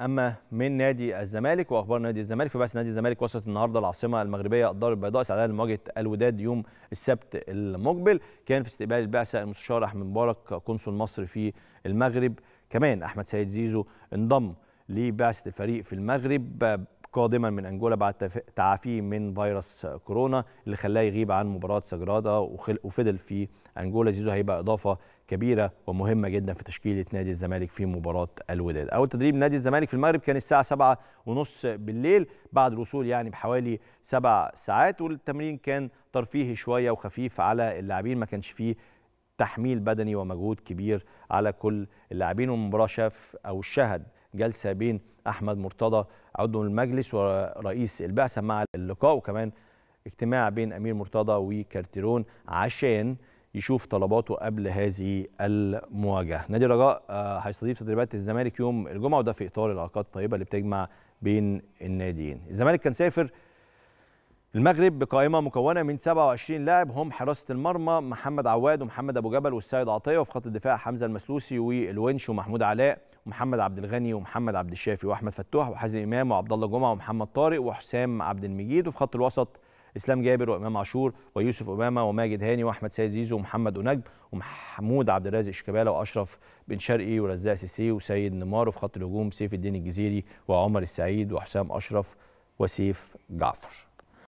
اما من نادي الزمالك واخبار نادي الزمالك فبس نادي الزمالك وصلت النهارده العاصمه المغربيه الدار البيضاء استعدادا لمواجهه الوداد يوم السبت المقبل كان في استقبال البعثه المستشار احمد مبارك قنصل مصر في المغرب كمان احمد سيد زيزو انضم لبعثه الفريق في المغرب قادما من انجولا بعد تعافيه من فيروس كورونا اللي خلاه يغيب عن مباراه سجرادا وفضل في انجولا زيزو هيبقى اضافه كبيره ومهمه جدا في تشكيله نادي الزمالك في مباراه الوداد اول تدريب نادي الزمالك في المغرب كان الساعه 7:30 ونص بالليل بعد الوصول يعني بحوالي سبع ساعات والتمرين كان ترفيهي شويه وخفيف على اللاعبين ما كانش فيه تحميل بدني ومجهود كبير على كل اللاعبين والمباراه شاف او شهد جلسه بين احمد مرتضى عضو المجلس ورئيس البعثه مع اللقاء وكمان اجتماع بين امير مرتضى وكارتيرون عشان يشوف طلباته قبل هذه المواجهه. نادي الرجاء آه، هيستضيف تدريبات الزمالك يوم الجمعه وده في اطار العلاقات الطيبه اللي بتجمع بين الناديين. الزمالك كان سافر المغرب بقائمة مكونة من 27 لاعب هم حراسة المرمى محمد عواد ومحمد أبو جبل والسيد عطية وفي خط الدفاع حمزة المسلوسي والونش ومحمود علاء ومحمد عبد الغني ومحمد عبد الشافي وأحمد فتوح وحازم إمام وعبد الله جمعة ومحمد طارق وحسام عبد المجيد وفي خط الوسط اسلام جابر وامام عاشور ويوسف امامه وماجد هاني واحمد سيد زيزو ومحمد انجم ومحمود عبد الرازق شيكابالا واشرف بن شرقي ورزاق سيسي وسيد نمار وفي خط الهجوم سيف الدين الجزيري وعمر السعيد وحسام اشرف وسيف جعفر